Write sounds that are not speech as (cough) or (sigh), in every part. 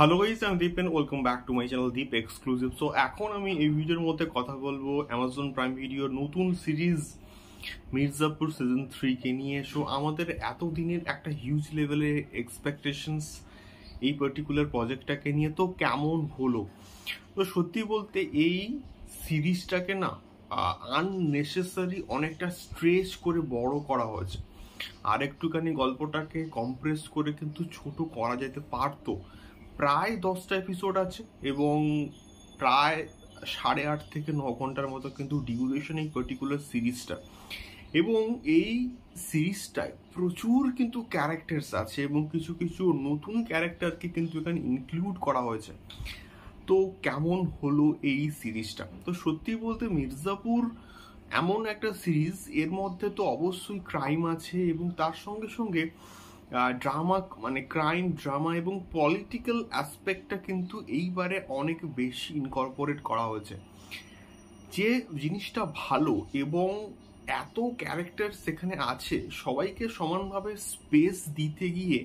hello guys আমি Dipen welcome back to my channel Deep exclusive so এখন আমি এই ভিডিওর মধ্যে কথা বলবো অ্যামাজন প্রাইম ভিডিওর নতুন সিরিজ মির্জাপুর সিজন থ্রিকে নিয়ে সো আমাদের এতদিনের একটা হিউজ লেভেলের এক্সপেকটেশনস এই পার্টিকুলার প্রজেক্টটাকে নিয়ে তো কেমন হলো তো সত্যি বলতে এই সিরিজটাকে না আননেসেসারি অনেকটা স্ট্রেচ করে বড় করা হয়েছে আর একটুখানি গল্পটাকে কম্প্রেস করে কিন্তু ছোট করা যেতে পারতো প্রায় দশটা এপিসোড আছে এবং প্রায় সাড়ে আট থেকে ন ঘন্টার মতো কিন্তু ডিউরেশন এই পার্টিকুলার সিরিজটা এবং এই সিরিজটায় প্রচুর কিন্তু ক্যারেক্টার্স আছে এবং কিছু কিছু নতুন ক্যারেক্টারকে কিন্তু এখানে ইনক্লুড করা হয়েছে তো কেমন হলো এই সিরিজটা তো সত্যি বলতে মির্জাপুর এমন একটা সিরিজ এর মধ্যে তো অবশ্যই ক্রাইম আছে এবং তার সঙ্গে সঙ্গে ড্রামা মানে ক্রাইম ড্রামা এবং পলিটিক্যাল অ্যাসপেক্টটা কিন্তু এইবারে অনেক বেশি ইনকর্পোরেট করা হয়েছে যে জিনিসটা ভালো এবং এত ক্যারেক্টার সেখানে আছে সবাইকে সমানভাবে স্পেস দিতে গিয়ে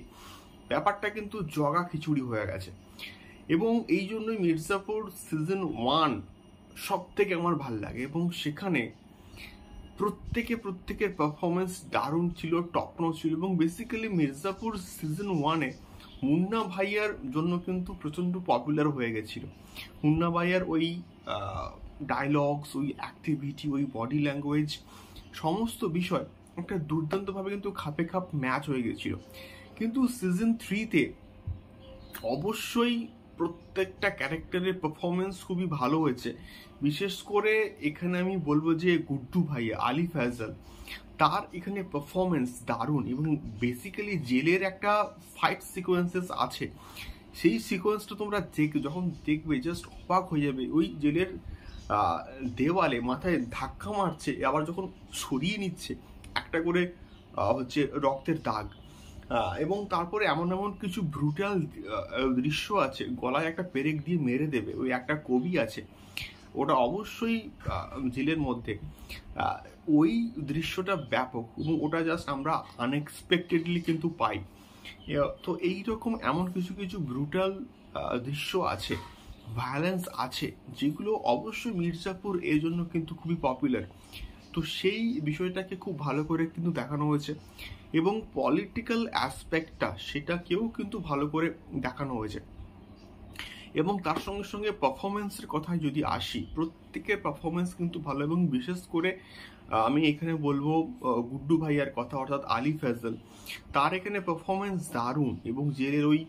ব্যাপারটা কিন্তু জগা খিচুড়ি হয়ে গেছে এবং এই জন্যই মির্জাপুর সিজন ওয়ান সব থেকে আমার ভাল লাগে এবং সেখানে প্রত্যেকে প্রত্যেকের পারফরমেন্স দারুণ ছিল টপনো ছিল এবং বেসিক্যালি মির্জাপুর সিজন ওয়ানে মুন্না ভাইয়ার জন্য কিন্তু প্রচণ্ড পপুলার হয়ে গেছিল মুন্না ভাইয়ার ওই ডায়লগস ওই অ্যাক্টিভিটি ওই বডি ল্যাঙ্গুয়েজ সমস্ত বিষয় একটা দুর্দান্তভাবে কিন্তু খাপে খাপ ম্যাচ হয়ে গেছিল কিন্তু সিজন থ্রিতে অবশ্যই প্রত্যেকটা ক্যারেক্টারের পারফরমেন্স খুবই ভালো হয়েছে বিশেষ করে এখানে আমি বলবো যে গুড্ডু ভাইয়া আলি ফ্যাজাল তার এখানে পারফরমেন্স দারুণ এবং বেসিক্যালি জেলের একটা ফাইট সিকোয়েন্সেস আছে সেই সিকোয়েন্সটা তোমরা দেখ যখন দেখবে জাস্ট অবাক হয়ে যাবে ওই জেলের দেওয়ালে মাথায় ধাক্কা মারছে আবার যখন সরিয়ে নিচ্ছে একটা করে হচ্ছে রক্তের দাগ এবং তারপরে এমন এমন কিছু ব্রুটাল দৃশ্য আছে গলায় একটা পেরেক দিয়ে মেরে দেবে ওই একটা কবি আছে ওটা অবশ্যই ঝিলের মধ্যে ওই দৃশ্যটা ব্যাপক এবং ওটা জাস্ট আমরা আনএক্সপেক্টেডলি কিন্তু পাই তো এই রকম এমন কিছু কিছু ব্রুটাল দৃশ্য আছে ভায়োলেন্স আছে যেগুলো অবশ্যই মির্জাপুর এই জন্য কিন্তু খুবই পপুলার তো সেই বিষয়টাকে খুব ভালো করে কিন্তু দেখানো হয়েছে এবং পলিটিক্যাল অ্যাসপেক্টটা সেটাকেও কিন্তু ভালো করে দেখানো হয়েছে এবং তার সঙ্গে সঙ্গে পারফরমেন্সের কথায় যদি আসি প্রত্যেকের পারফরমেন্স কিন্তু ভালো এবং বিশেষ করে আমি এখানে বলবো গুড্ডু ভাইয়ার কথা অর্থাৎ আলি ফেজল তার এখানে পারফরমেন্স দারুণ এবং জেলের ওই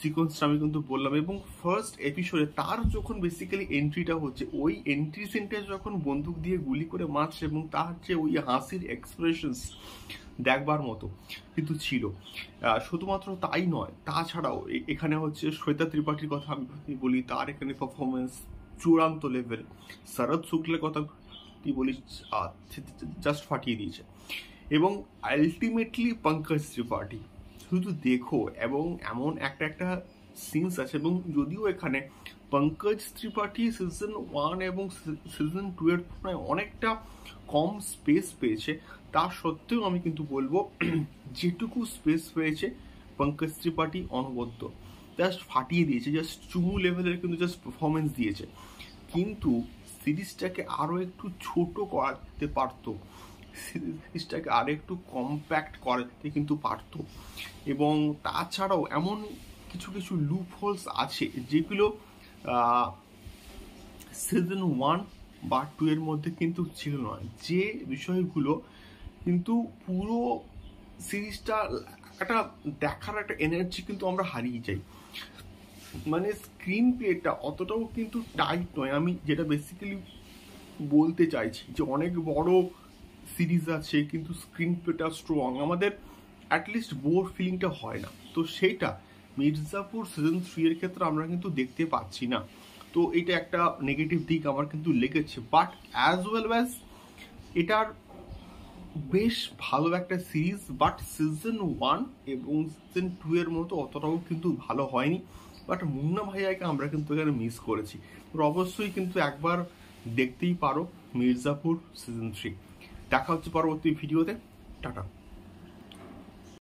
সিকোয়েন্সটা আমি কিন্তু বললাম এবং ফার্স্ট এপিসোডে তার যখন বেসিক্যালি এন্ট্রিটা হচ্ছে ওই এন্ট্রি সেন্টে যখন বন্দুক দিয়ে গুলি করে মারছে এবং তার যে ওই হাসির এক্সপ্রেশনস দেখবার মতো কিন্তু ছিল শুধুমাত্র তাই নয় তাছাড়াও এখানে হচ্ছে শ্বেতা ত্রিপাঠীর কথা আমি বলি তার এখানে পারফরমেন্স চূড়ান্ত লেভেল শরদ শুক্লের কথা বলি জাস্ট ফাটিয়ে দিয়েছে এবং আলটিমেটলি পঙ্কজ ত্রিপাঠী শুধু দেখো এবং এমন একটা একটা সিনস আছে এবং যদিও এখানে পঙ্কজ ত্রিপাঠি সিজন ওয়ান এবং সিজন টু এর তুলনায় অনেকটা কম স্পেস পেয়েছে তা সত্ত্বেও আমি কিন্তু বলবো (clears throat) যেটুকু স্পেস পেয়েছে পঙ্কজ ত্রিপাঠি অনবদ্য জাস্ট ফাটিয়ে দিয়েছে জাস্ট চুমু লেভেলের কিন্তু জাস্ট পারফরমেন্স দিয়েছে কিন্তু সিরিজটাকে আরও একটু ছোট করাতে পারতো সিরিজটাকে আরেকটু কম্প্যাক্ট করতে কিন্তু পারত এবং তাছাড়াও এমন কিছু কিছু লুপ হোলস আছে যেগুলো সিজন ওয়ান বা টু এর মধ্যে কিন্তু ছিল না যে বিষয়গুলো কিন্তু পুরো সিরিজটা একটা দেখার একটা এনার্জি কিন্তু আমরা হারিয়ে যাই মানে স্ক্রিন প্লেটা অতটাও কিন্তু টাইট নয় আমি যেটা বেসিক্যালি বলতে চাইছি যে অনেক বড় সিরিজ আছে কিন্তু স্ক্রিন প্লেটা স্ট্রং আমাদের অ্যাটলিস্ট বোর ফিলিংটা হয় না তো সেইটা মির্জাপুর সিজন থ্রি এর ক্ষেত্রে আমরা কিন্তু দেখতে পাচ্ছি না তো এটা একটা নেগেটিভ দিক আমার কিন্তু লেগেছে বাট অ্যাজ ওয়েল অ্যাজ এটার বেশ ভালো একটা সিরিজ বাট সিজন ওয়ান এবং সিজন টু এর মতো অতটাও কিন্তু ভালো হয়নি বাট মুন্না ভাইয়াকে আমরা কিন্তু এখানে মিস করেছি অবশ্যই কিন্তু একবার দেখতেই পারো মির্জাপুর সিজন থ্রি দেখা হচ্ছে পরবর্তী ভিডিওতে টাটা